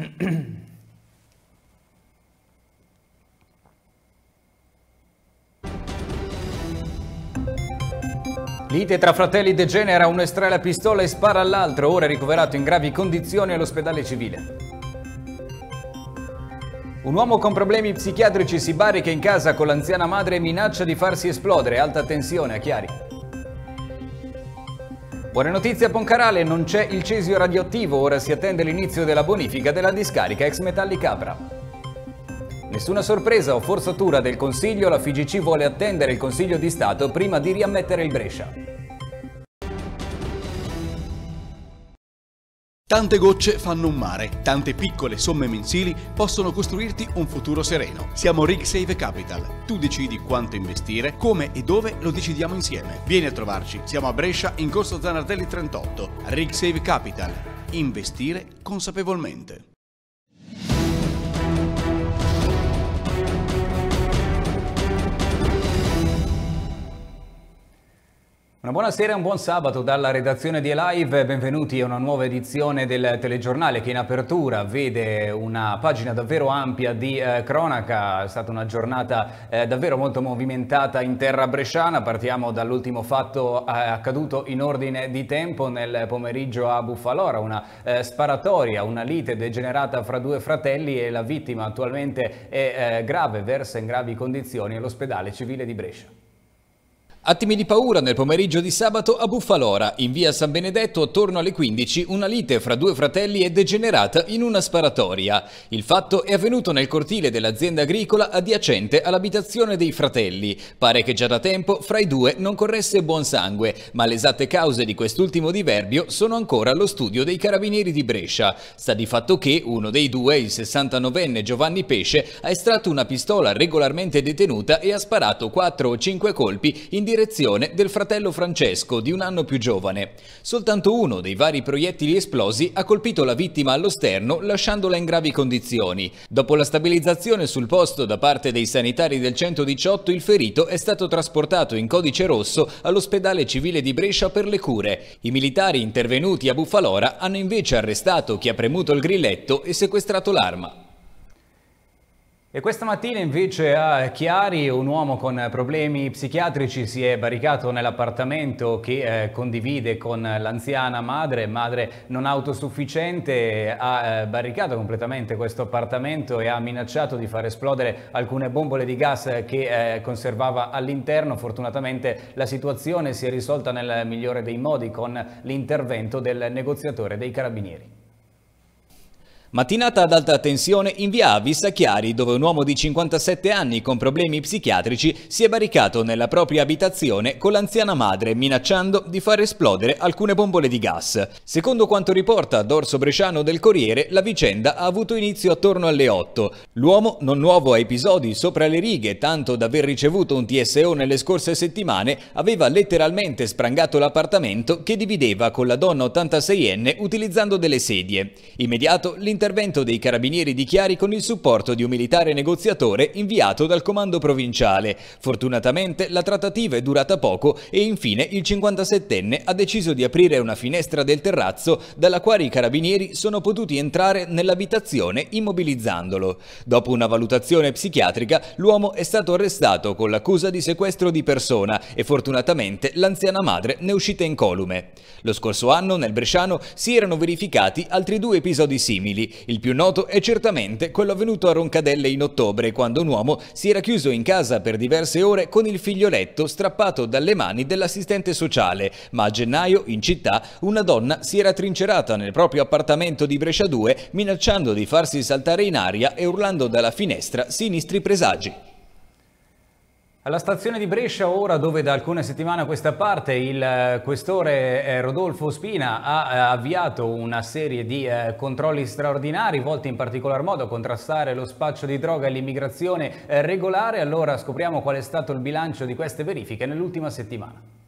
Lite tra fratelli degenera, uno estrae la pistola e spara all'altro, ora ricoverato in gravi condizioni all'ospedale civile. Un uomo con problemi psichiatrici si barrica in casa con l'anziana madre e minaccia di farsi esplodere, alta tensione a Chiari. Buone notizie a Poncarale, non c'è il cesio radioattivo, ora si attende l'inizio della bonifica della discarica ex Metalli Capra. Nessuna sorpresa o forzatura del Consiglio, la FIGC vuole attendere il Consiglio di Stato prima di riammettere il Brescia. Tante gocce fanno un mare, tante piccole somme mensili possono costruirti un futuro sereno. Siamo RigSave Capital. Tu decidi quanto investire, come e dove lo decidiamo insieme. Vieni a trovarci, siamo a Brescia in corso Zanardelli 38. RigSave Capital. Investire consapevolmente. Una buonasera e un buon sabato dalla redazione di Elive, benvenuti a una nuova edizione del telegiornale che in apertura vede una pagina davvero ampia di eh, cronaca, è stata una giornata eh, davvero molto movimentata in terra bresciana, partiamo dall'ultimo fatto eh, accaduto in ordine di tempo nel pomeriggio a Buffalora, una eh, sparatoria, una lite degenerata fra due fratelli e la vittima attualmente è eh, grave, versa in gravi condizioni all'ospedale civile di Brescia. Attimi di paura nel pomeriggio di sabato a Buffalora, in via San Benedetto attorno alle 15, una lite fra due fratelli è degenerata in una sparatoria. Il fatto è avvenuto nel cortile dell'azienda agricola adiacente all'abitazione dei fratelli. Pare che già da tempo fra i due non corresse buon sangue, ma le esatte cause di quest'ultimo diverbio sono ancora allo studio dei carabinieri di Brescia. Sta di fatto che uno dei due, il 69enne Giovanni Pesce, ha estratto una pistola regolarmente detenuta e ha sparato 4 o 5 colpi in direzione direzione del fratello Francesco, di un anno più giovane. Soltanto uno dei vari proiettili esplosi ha colpito la vittima allo sterno lasciandola in gravi condizioni. Dopo la stabilizzazione sul posto da parte dei sanitari del 118, il ferito è stato trasportato in codice rosso all'ospedale civile di Brescia per le cure. I militari intervenuti a Buffalora hanno invece arrestato chi ha premuto il grilletto e sequestrato l'arma. E questa mattina invece a Chiari un uomo con problemi psichiatrici si è barricato nell'appartamento che eh, condivide con l'anziana madre, madre non autosufficiente, ha eh, barricato completamente questo appartamento e ha minacciato di far esplodere alcune bombole di gas che eh, conservava all'interno. Fortunatamente la situazione si è risolta nel migliore dei modi con l'intervento del negoziatore dei carabinieri. Mattinata ad alta tensione in via Avis a Chiari, dove un uomo di 57 anni con problemi psichiatrici si è barricato nella propria abitazione con l'anziana madre, minacciando di far esplodere alcune bombole di gas. Secondo quanto riporta Dorso Bresciano del Corriere, la vicenda ha avuto inizio attorno alle 8. L'uomo, non nuovo a episodi sopra le righe, tanto da aver ricevuto un TSO nelle scorse settimane, aveva letteralmente sprangato l'appartamento che divideva con la donna 86enne utilizzando delle sedie. Immediato l'interno l'intervento dei carabinieri di Chiari con il supporto di un militare negoziatore inviato dal comando provinciale. Fortunatamente la trattativa è durata poco e infine il 57enne ha deciso di aprire una finestra del terrazzo dalla quale i carabinieri sono potuti entrare nell'abitazione immobilizzandolo. Dopo una valutazione psichiatrica l'uomo è stato arrestato con l'accusa di sequestro di persona e fortunatamente l'anziana madre ne è uscita incolume. Lo scorso anno nel Bresciano si erano verificati altri due episodi simili il più noto è certamente quello avvenuto a Roncadelle in ottobre, quando un uomo si era chiuso in casa per diverse ore con il figlioletto strappato dalle mani dell'assistente sociale, ma a gennaio in città una donna si era trincerata nel proprio appartamento di Brescia 2 minacciando di farsi saltare in aria e urlando dalla finestra sinistri presagi. Alla stazione di Brescia ora dove da alcune settimane a questa parte il eh, questore eh, Rodolfo Spina ha eh, avviato una serie di controlli straordinari volti in particolar modo a contrastare lo spaccio di droga e l'immigrazione regolare, allora scopriamo qual è stato il bilancio di queste verifiche nell'ultima settimana.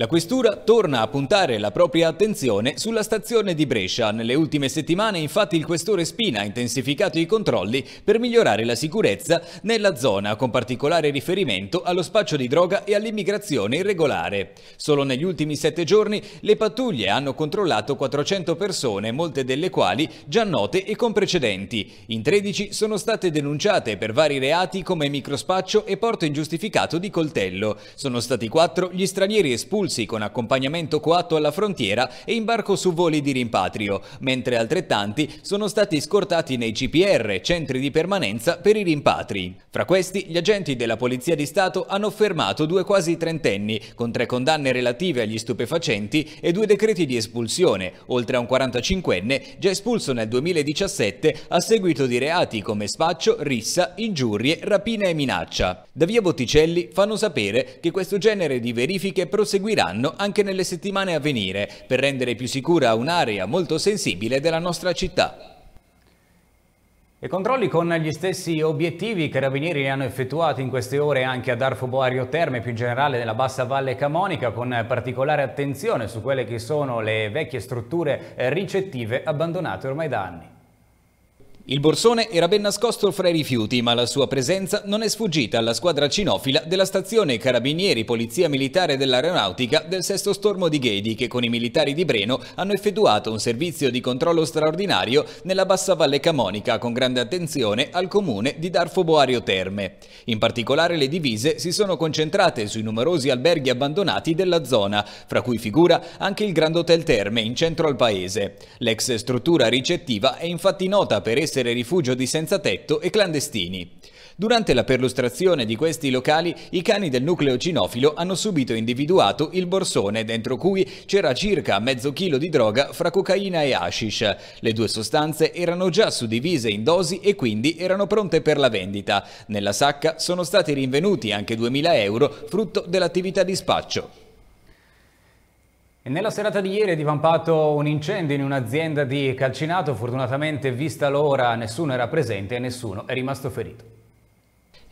La questura torna a puntare la propria attenzione sulla stazione di Brescia. Nelle ultime settimane infatti il questore Spina ha intensificato i controlli per migliorare la sicurezza nella zona, con particolare riferimento allo spaccio di droga e all'immigrazione irregolare. Solo negli ultimi sette giorni le pattuglie hanno controllato 400 persone, molte delle quali già note e con precedenti. In 13 sono state denunciate per vari reati come microspaccio e porto ingiustificato di coltello. Sono stati 4 gli stranieri espulsi espulsi con accompagnamento coatto alla frontiera e imbarco su voli di rimpatrio, mentre altrettanti sono stati scortati nei CPR, centri di permanenza per i rimpatri. Fra questi, gli agenti della Polizia di Stato hanno fermato due quasi trentenni, con tre condanne relative agli stupefacenti e due decreti di espulsione, oltre a un 45enne già espulso nel 2017 a seguito di reati come spaccio, rissa, ingiurie, rapina e minaccia. Da via Botticelli fanno sapere che questo genere di verifiche proseguirà proseguiranno anche nelle settimane a venire per rendere più sicura un'area molto sensibile della nostra città. E controlli con gli stessi obiettivi i carabinieri hanno effettuato in queste ore anche ad Arfo Boario Terme, più in generale nella bassa valle Camonica, con particolare attenzione su quelle che sono le vecchie strutture ricettive abbandonate ormai da anni. Il borsone era ben nascosto fra i rifiuti, ma la sua presenza non è sfuggita alla squadra cinofila della stazione Carabinieri Polizia Militare dell'Aeronautica del sesto stormo di Ghedi, che con i militari di Breno hanno effettuato un servizio di controllo straordinario nella bassa valle Camonica, con grande attenzione al comune di Darfo Boario Terme. In particolare le divise si sono concentrate sui numerosi alberghi abbandonati della zona, fra cui figura anche il Grand Hotel Terme in centro al paese. L'ex struttura ricettiva è infatti nota per essere essere rifugio di senzatetto e clandestini. Durante la perlustrazione di questi locali, i cani del nucleo cinofilo hanno subito individuato il borsone dentro cui c'era circa mezzo chilo di droga fra cocaina e hashish. Le due sostanze erano già suddivise in dosi e quindi erano pronte per la vendita. Nella sacca sono stati rinvenuti anche 2.000 euro frutto dell'attività di spaccio nella serata di ieri è divampato un incendio in un'azienda di Calcinato, fortunatamente vista l'ora nessuno era presente e nessuno è rimasto ferito.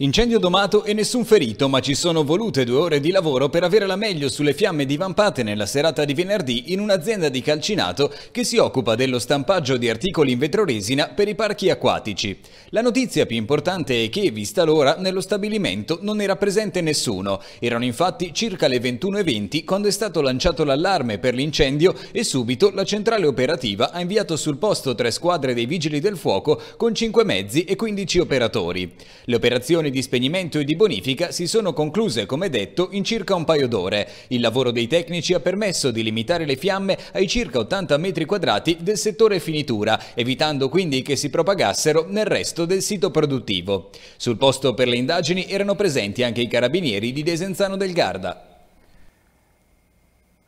Incendio domato e nessun ferito, ma ci sono volute due ore di lavoro per avere la meglio sulle fiamme divampate nella serata di venerdì in un'azienda di calcinato che si occupa dello stampaggio di articoli in vetroresina per i parchi acquatici. La notizia più importante è che, vista l'ora, nello stabilimento non era presente nessuno. Erano infatti circa le 21.20 quando è stato lanciato l'allarme per l'incendio e subito la centrale operativa ha inviato sul posto tre squadre dei vigili del fuoco con 5 mezzi e 15 operatori. Le operazioni operazioni di spegnimento e di bonifica si sono concluse, come detto, in circa un paio d'ore. Il lavoro dei tecnici ha permesso di limitare le fiamme ai circa 80 metri quadrati del settore finitura, evitando quindi che si propagassero nel resto del sito produttivo. Sul posto per le indagini erano presenti anche i carabinieri di Desenzano del Garda.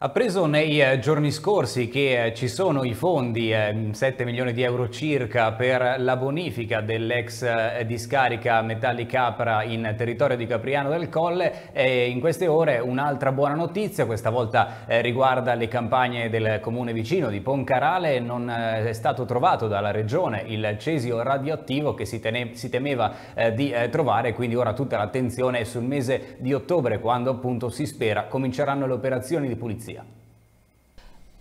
Appreso nei eh, giorni scorsi che eh, ci sono i fondi, 7 eh, milioni di euro circa, per la bonifica dell'ex discarica Metalli Capra in territorio di Capriano del Colle, e in queste ore un'altra buona notizia, questa volta riguarda le campagne del comune vicino di Poncarale, non è stato trovato dalla regione il cesio radioattivo che si, si temeva di trovare, quindi ora tutta l'attenzione è sul mese di ottobre, quando appunto si spera cominceranno le operazioni di pulizia. India.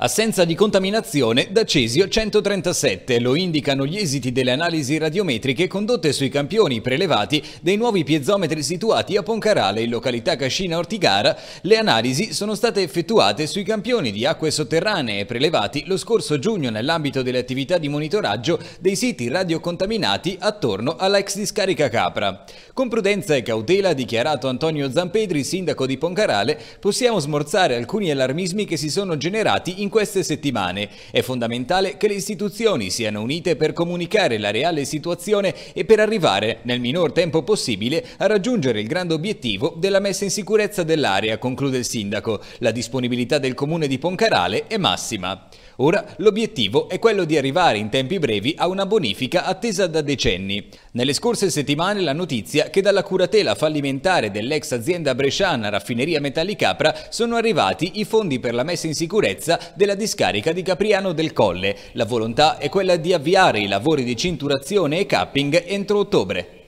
Assenza di contaminazione da Cesio 137, lo indicano gli esiti delle analisi radiometriche condotte sui campioni prelevati dei nuovi piezometri situati a Poncarale in località Cascina Ortigara. Le analisi sono state effettuate sui campioni di acque sotterranee prelevati lo scorso giugno nell'ambito delle attività di monitoraggio dei siti radiocontaminati attorno alla ex discarica Capra. Con prudenza e cautela, dichiarato Antonio Zampedri, sindaco di Poncarale, possiamo smorzare alcuni allarmismi che si sono generati in queste settimane. È fondamentale che le istituzioni siano unite per comunicare la reale situazione e per arrivare, nel minor tempo possibile, a raggiungere il grande obiettivo della messa in sicurezza dell'area, conclude il sindaco. La disponibilità del comune di Poncarale è massima. Ora l'obiettivo è quello di arrivare in tempi brevi a una bonifica attesa da decenni. Nelle scorse settimane la notizia che dalla curatela fallimentare dell'ex azienda bresciana Raffineria Metalli Capra sono arrivati i fondi per la messa in sicurezza della discarica di Capriano del Colle. La volontà è quella di avviare i lavori di cinturazione e capping entro ottobre.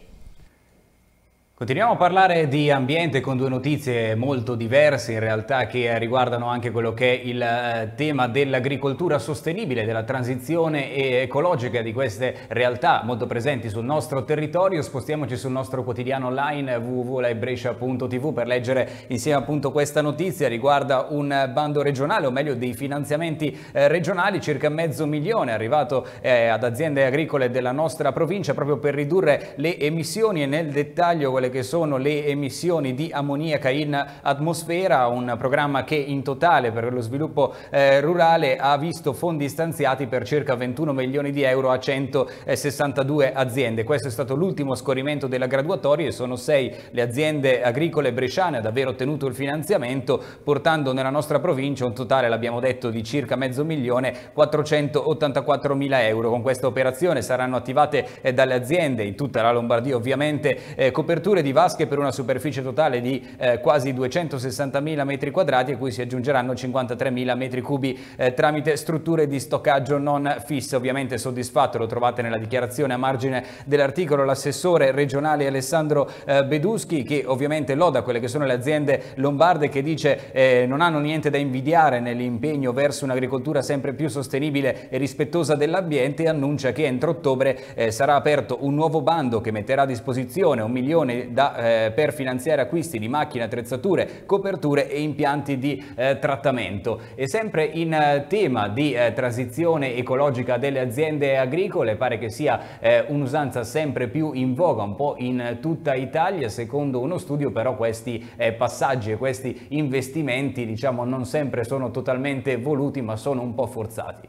Continuiamo a parlare di ambiente con due notizie molto diverse in realtà che riguardano anche quello che è il eh, tema dell'agricoltura sostenibile, della transizione ecologica di queste realtà molto presenti sul nostro territorio. Spostiamoci sul nostro quotidiano online www.laibrescia.tv per leggere insieme appunto questa notizia riguarda un bando regionale o meglio dei finanziamenti eh, regionali circa mezzo milione arrivato eh, ad aziende agricole della nostra provincia proprio per ridurre le emissioni e nel dettaglio quelle che sono le emissioni di ammoniaca in atmosfera, un programma che in totale per lo sviluppo eh, rurale ha visto fondi stanziati per circa 21 milioni di euro a 162 aziende. Questo è stato l'ultimo scorrimento della graduatoria e sono sei le aziende agricole bresciane ad aver ottenuto il finanziamento, portando nella nostra provincia un totale, l'abbiamo detto, di circa mezzo milione 484 mila euro. Con questa operazione saranno attivate eh, dalle aziende in tutta la Lombardia ovviamente eh, coperture strutture di vasche per una superficie totale di eh, quasi 260.000 metri quadrati a cui si aggiungeranno 53.000 m3 eh, tramite strutture di stoccaggio non fisse. Ovviamente soddisfatto, lo trovate nella dichiarazione a margine dell'articolo, l'assessore regionale Alessandro eh, Beduschi che ovviamente loda quelle che sono le aziende lombarde che dice eh, non hanno niente da invidiare nell'impegno verso un'agricoltura sempre più sostenibile e rispettosa dell'ambiente e annuncia che entro ottobre eh, sarà aperto un nuovo bando che metterà a disposizione un milione da, eh, per finanziare acquisti di macchine, attrezzature, coperture e impianti di eh, trattamento. E sempre in eh, tema di eh, transizione ecologica delle aziende agricole, pare che sia eh, un'usanza sempre più in voga, un po' in tutta Italia, secondo uno studio però questi passaggi e questi investimenti diciamo non sempre sono totalmente voluti ma sono un po' forzati.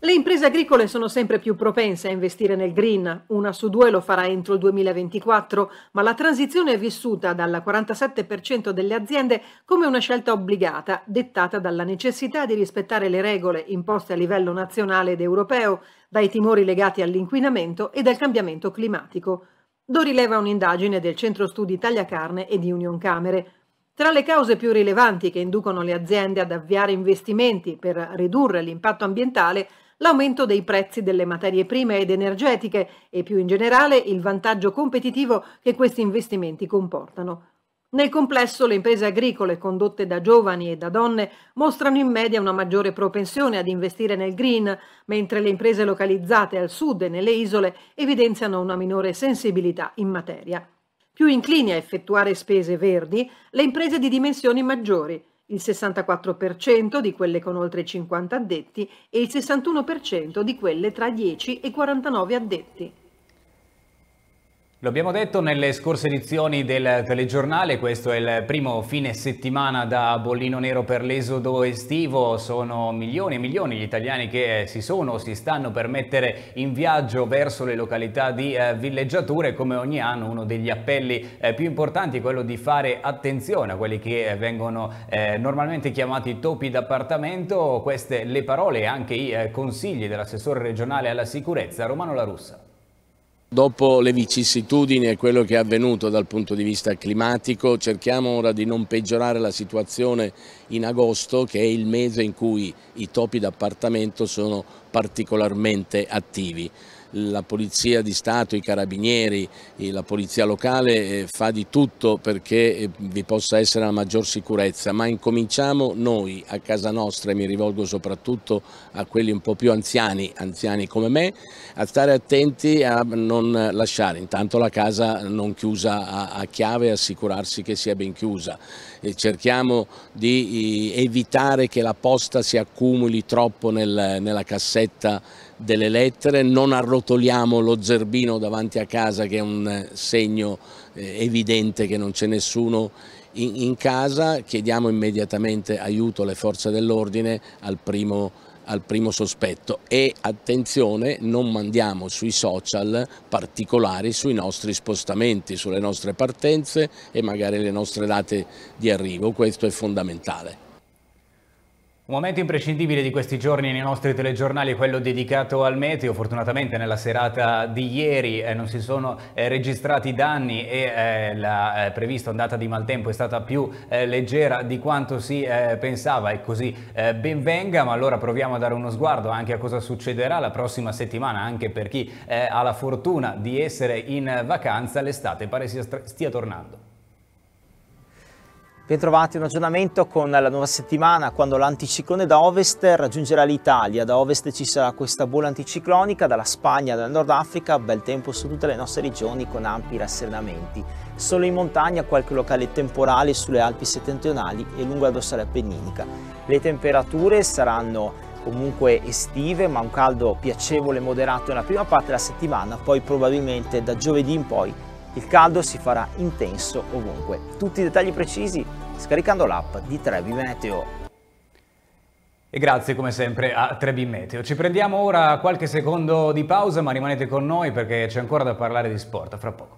Le imprese agricole sono sempre più propense a investire nel green, una su due lo farà entro il 2024, ma la transizione è vissuta dal 47% delle aziende come una scelta obbligata, dettata dalla necessità di rispettare le regole imposte a livello nazionale ed europeo, dai timori legati all'inquinamento e dal cambiamento climatico. Lo rileva un'indagine del Centro Studi Italia Carne e di Union Camere. Tra le cause più rilevanti che inducono le aziende ad avviare investimenti per ridurre l'impatto ambientale l'aumento dei prezzi delle materie prime ed energetiche e più in generale il vantaggio competitivo che questi investimenti comportano. Nel complesso le imprese agricole condotte da giovani e da donne mostrano in media una maggiore propensione ad investire nel green, mentre le imprese localizzate al sud e nelle isole evidenziano una minore sensibilità in materia. Più inclini a effettuare spese verdi le imprese di dimensioni maggiori, il 64% di quelle con oltre 50 addetti e il 61% di quelle tra 10 e 49 addetti. Lo abbiamo detto nelle scorse edizioni del telegiornale, questo è il primo fine settimana da bollino nero per l'esodo estivo, sono milioni e milioni gli italiani che si sono o si stanno per mettere in viaggio verso le località di eh, villeggiature, come ogni anno uno degli appelli eh, più importanti è quello di fare attenzione a quelli che eh, vengono normalmente chiamati topi d'appartamento, queste le parole e anche i consigli dell'assessore regionale alla sicurezza Romano Larussa. Dopo le vicissitudini e quello che è avvenuto dal punto di vista climatico, cerchiamo ora di non peggiorare la situazione in agosto, che è il mese in cui i topi d'appartamento sono particolarmente attivi la Polizia di Stato, i Carabinieri, la Polizia locale eh, fa di tutto perché eh, vi possa essere la maggior sicurezza, ma incominciamo noi a casa nostra, e mi rivolgo soprattutto a quelli un po' più anziani, anziani come me, a stare attenti a non lasciare intanto la casa non chiusa a, chiave e assicurarsi che sia ben chiusa. Eh, cerchiamo di evitare che la posta si accumuli troppo nel, nella cassetta delle lettere, non arrotoliamo lo zerbino davanti a casa che è un eh, segno eh, evidente che non c'è nessuno in, in casa, chiediamo immediatamente aiuto alle forze dell'ordine al primo al primo sospetto e attenzione non mandiamo sui social particolari sui nostri spostamenti, sulle nostre partenze e magari le nostre date di arrivo, questo è fondamentale. Un momento imprescindibile di questi giorni nei nostri telegiornali è quello dedicato al meteo. Fortunatamente nella serata di ieri eh, non si sono eh, registrati danni e eh, la eh, prevista ondata di maltempo è stata più eh, leggera di quanto si eh, pensava e così ben venga, ma allora proviamo a dare uno sguardo anche a cosa succederà la prossima settimana anche per chi ha la fortuna di essere in vacanza, l'estate pare stia tornando. Bentrovati, un aggiornamento con la nuova settimana quando l'anticiclone da ovest raggiungerà l'Italia. Da ovest ci sarà questa bolla anticiclonica dalla Spagna, dal Nord Africa, bel tempo su tutte le nostre regioni con ampi rassernamenti. Solo in montagna qualche locale temporale sulle Alpi settentrionali e lungo la dorsale appenninica. Le temperature saranno comunque estive ma un caldo piacevole e moderato nella prima parte della settimana, poi probabilmente da giovedì in poi il caldo si farà intenso ovunque. Tutti i dettagli precisi scaricando l'app di Trevi Meteo. E grazie come sempre a Trebi Meteo. Ci prendiamo ora qualche secondo di pausa ma rimanete con noi perché c'è ancora da parlare di sport fra poco.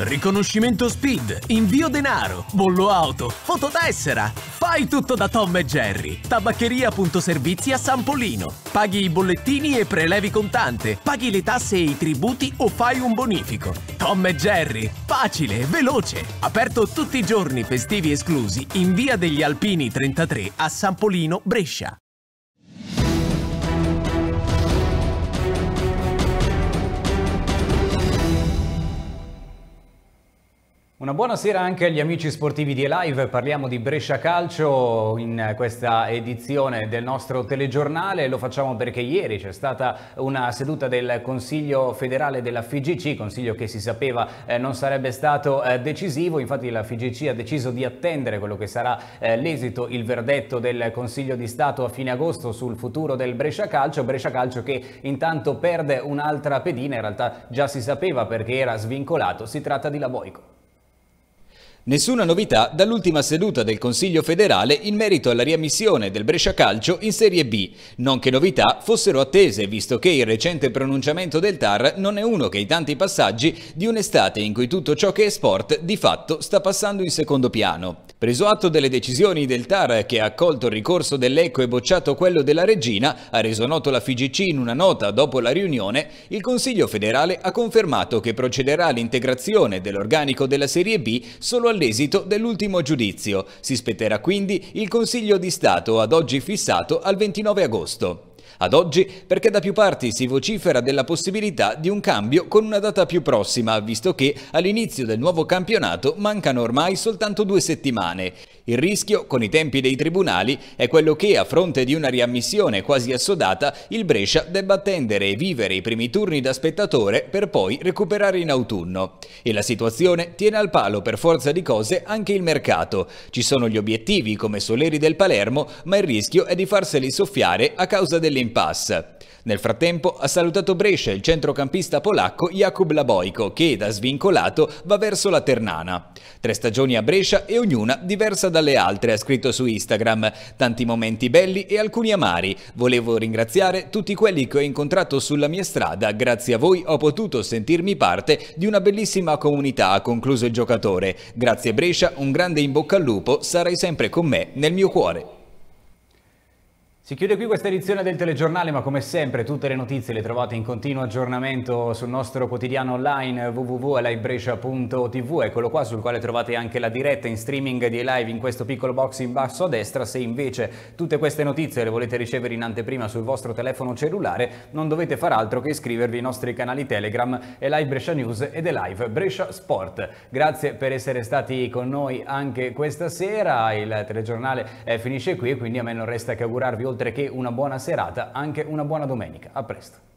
Riconoscimento speed, invio denaro, bollo auto, fototessera. Fai tutto da Tom e Jerry. Tabaccheria.servizi a San Polino. Paghi i bollettini e prelevi contante. Paghi le tasse e i tributi o fai un bonifico. Tom e Jerry. Facile, veloce. Aperto tutti i giorni, festivi esclusi, in via degli Alpini 33 a San Polino, Brescia. Una buonasera anche agli amici sportivi di Elive, parliamo di Brescia Calcio in questa edizione del nostro telegiornale, lo facciamo perché ieri c'è stata una seduta del Consiglio federale della FIGC, consiglio che si sapeva eh, non sarebbe stato eh, decisivo, infatti la FIGC ha deciso di attendere quello che sarà eh, l'esito, il verdetto del Consiglio di Stato a fine agosto sul futuro del Brescia Calcio, Brescia Calcio che intanto perde un'altra pedina, in realtà già si sapeva perché era svincolato, si tratta di Laboico. Nessuna novità dall'ultima seduta del Consiglio federale in merito alla riammissione del Brescia Calcio in Serie B, non che novità fossero attese visto che il recente pronunciamento del TAR non è uno che i tanti passaggi di un'estate in cui tutto ciò che è sport di fatto sta passando in secondo piano. Preso atto delle decisioni del TAR che ha accolto il ricorso dell'ECO e bocciato quello della Regina, ha reso noto la FIGC in una nota dopo la riunione, il Consiglio federale ha confermato che procederà all'integrazione dell'organico della Serie B solo all'esito dell'ultimo giudizio. Si spetterà quindi il Consiglio di Stato ad oggi fissato al 29 agosto. Ad oggi perché da più parti si vocifera della possibilità di un cambio con una data più prossima, visto che all'inizio del nuovo campionato mancano ormai soltanto due settimane. Il rischio, con i tempi dei tribunali, è quello che, a fronte di una riammissione quasi assodata, il Brescia debba attendere e vivere i primi turni da spettatore per poi recuperare in autunno. E la situazione tiene al palo per forza di cose anche il mercato. Ci sono gli obiettivi come Soleri del Palermo, ma il rischio è di farseli soffiare a causa dell'impasse. Nel frattempo ha salutato Brescia il centrocampista polacco Jakub Laboiko che, da svincolato, va verso la Ternana. Tre stagioni a Brescia e ognuna diversa dalle altre, ha scritto su Instagram. Tanti momenti belli e alcuni amari. Volevo ringraziare tutti quelli che ho incontrato sulla mia strada. Grazie a voi ho potuto sentirmi parte di una bellissima comunità, ha concluso il giocatore. Grazie Brescia, un grande in bocca al lupo, sarai sempre con me nel mio cuore. Si chiude qui questa edizione del telegiornale, ma come sempre tutte le notizie le trovate in continuo aggiornamento sul nostro quotidiano online www.elivebrescia.tv, eccolo qua sul quale trovate anche la diretta in streaming di live in questo piccolo box in basso a destra. Se invece tutte queste notizie le volete ricevere in anteprima sul vostro telefono cellulare, non dovete far altro che iscrivervi ai nostri canali Telegram e Live Brescia News ed Live Brescia Sport. Grazie per essere stati con noi anche questa sera, il telegiornale eh, finisce qui quindi a me non resta che augurarvi oltre oltre che una buona serata, anche una buona domenica. A presto.